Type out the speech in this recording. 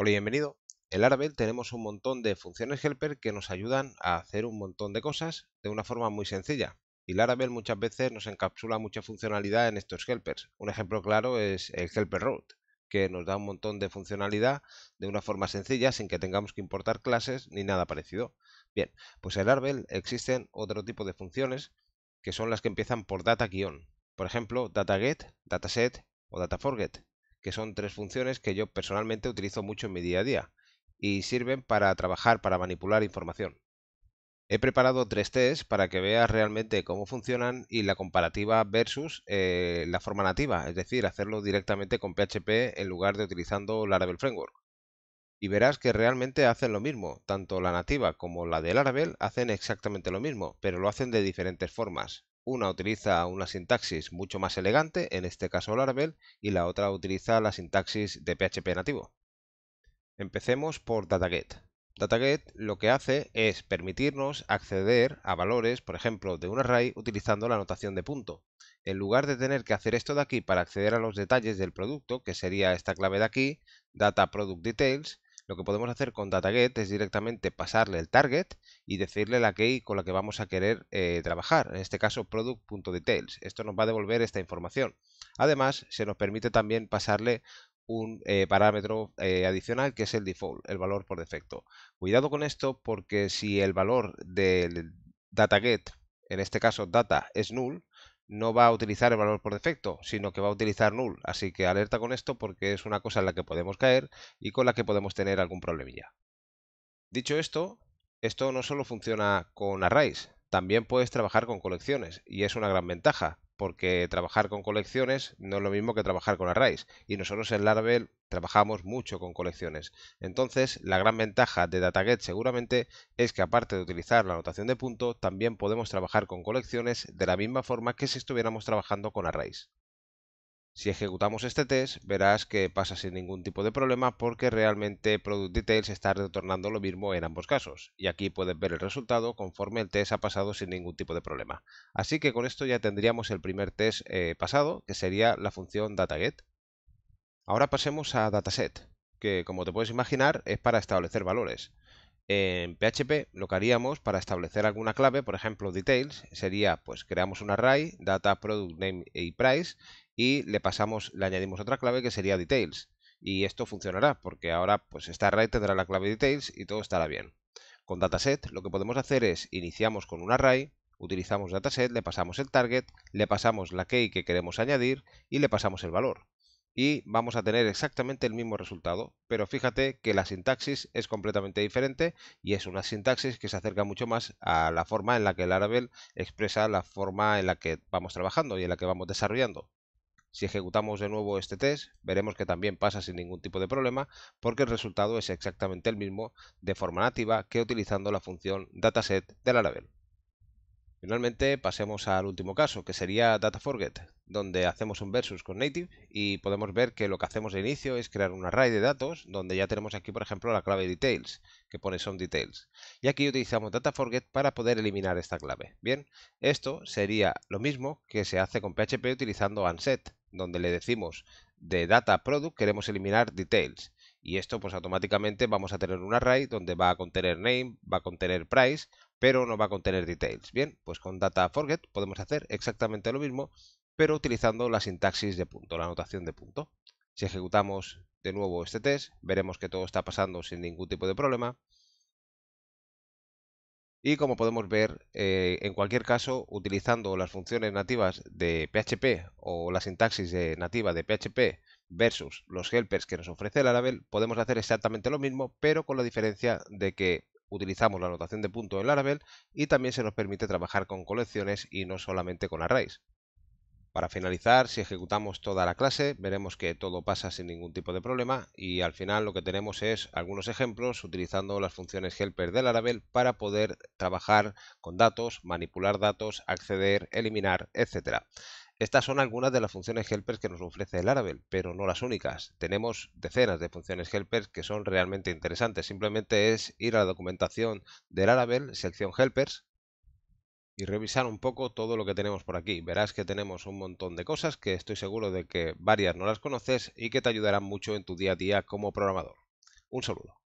Hola y bienvenido. En Laravel tenemos un montón de funciones helper que nos ayudan a hacer un montón de cosas de una forma muy sencilla. Y Laravel muchas veces nos encapsula mucha funcionalidad en estos helpers. Un ejemplo claro es el helper road, que nos da un montón de funcionalidad de una forma sencilla sin que tengamos que importar clases ni nada parecido. Bien, pues en Laravel existen otro tipo de funciones que son las que empiezan por data-. Por ejemplo, data-get, data-set o data-forget que son tres funciones que yo personalmente utilizo mucho en mi día a día y sirven para trabajar, para manipular información. He preparado tres tests para que veas realmente cómo funcionan y la comparativa versus eh, la forma nativa, es decir, hacerlo directamente con PHP en lugar de utilizando Laravel Framework. Y verás que realmente hacen lo mismo, tanto la nativa como la del Laravel hacen exactamente lo mismo, pero lo hacen de diferentes formas. Una utiliza una sintaxis mucho más elegante, en este caso Laravel, y la otra utiliza la sintaxis de PHP nativo. Empecemos por DataGet. DataGet lo que hace es permitirnos acceder a valores, por ejemplo, de un array utilizando la notación de punto. En lugar de tener que hacer esto de aquí para acceder a los detalles del producto, que sería esta clave de aquí, Data Product Details, lo que podemos hacer con DataGet es directamente pasarle el target y decirle la key con la que vamos a querer eh, trabajar, en este caso product.details. Esto nos va a devolver esta información. Además, se nos permite también pasarle un eh, parámetro eh, adicional que es el default, el valor por defecto. Cuidado con esto porque si el valor del dataget, en este caso data, es null, no va a utilizar el valor por defecto, sino que va a utilizar null. Así que alerta con esto porque es una cosa en la que podemos caer y con la que podemos tener algún problemilla. Dicho esto, esto no solo funciona con arrays, también puedes trabajar con colecciones y es una gran ventaja, porque trabajar con colecciones no es lo mismo que trabajar con arrays y nosotros en Laravel trabajamos mucho con colecciones. Entonces, la gran ventaja de DataGet seguramente es que aparte de utilizar la anotación de punto, también podemos trabajar con colecciones de la misma forma que si estuviéramos trabajando con arrays. Si ejecutamos este test, verás que pasa sin ningún tipo de problema porque realmente Product Details está retornando lo mismo en ambos casos. Y aquí puedes ver el resultado conforme el test ha pasado sin ningún tipo de problema. Así que con esto ya tendríamos el primer test eh, pasado, que sería la función DataGet. Ahora pasemos a Dataset, que como te puedes imaginar es para establecer valores. En PHP lo que haríamos para establecer alguna clave, por ejemplo details, sería pues creamos un array, data, product, name y price y le pasamos, le añadimos otra clave que sería details. Y esto funcionará porque ahora pues esta array tendrá la clave details y todo estará bien. Con dataset lo que podemos hacer es iniciamos con un array, utilizamos dataset, le pasamos el target, le pasamos la key que queremos añadir y le pasamos el valor. Y vamos a tener exactamente el mismo resultado, pero fíjate que la sintaxis es completamente diferente y es una sintaxis que se acerca mucho más a la forma en la que el Laravel expresa la forma en la que vamos trabajando y en la que vamos desarrollando. Si ejecutamos de nuevo este test, veremos que también pasa sin ningún tipo de problema porque el resultado es exactamente el mismo de forma nativa que utilizando la función dataset de la label. Finalmente, pasemos al último caso, que sería Data Forget, donde hacemos un versus con Native y podemos ver que lo que hacemos de inicio es crear un array de datos, donde ya tenemos aquí, por ejemplo, la clave details, que pone son details. Y aquí utilizamos Data Forget para poder eliminar esta clave. Bien, esto sería lo mismo que se hace con PHP utilizando unset, donde le decimos de data product queremos eliminar details y esto pues automáticamente vamos a tener un array donde va a contener name, va a contener price, pero no va a contener details. Bien, pues con data forget podemos hacer exactamente lo mismo, pero utilizando la sintaxis de punto, la notación de punto. Si ejecutamos de nuevo este test, veremos que todo está pasando sin ningún tipo de problema y como podemos ver, eh, en cualquier caso, utilizando las funciones nativas de PHP o la sintaxis nativa de PHP versus los helpers que nos ofrece el Laravel, podemos hacer exactamente lo mismo, pero con la diferencia de que utilizamos la notación de punto en Laravel y también se nos permite trabajar con colecciones y no solamente con arrays. Para finalizar, si ejecutamos toda la clase, veremos que todo pasa sin ningún tipo de problema y al final lo que tenemos es algunos ejemplos utilizando las funciones helper del Laravel para poder trabajar con datos, manipular datos, acceder, eliminar, etc. Estas son algunas de las funciones helpers que nos ofrece el Laravel, pero no las únicas. Tenemos decenas de funciones helpers que son realmente interesantes. Simplemente es ir a la documentación del Laravel, sección helpers, y revisar un poco todo lo que tenemos por aquí. Verás que tenemos un montón de cosas que estoy seguro de que varias no las conoces y que te ayudarán mucho en tu día a día como programador. Un saludo.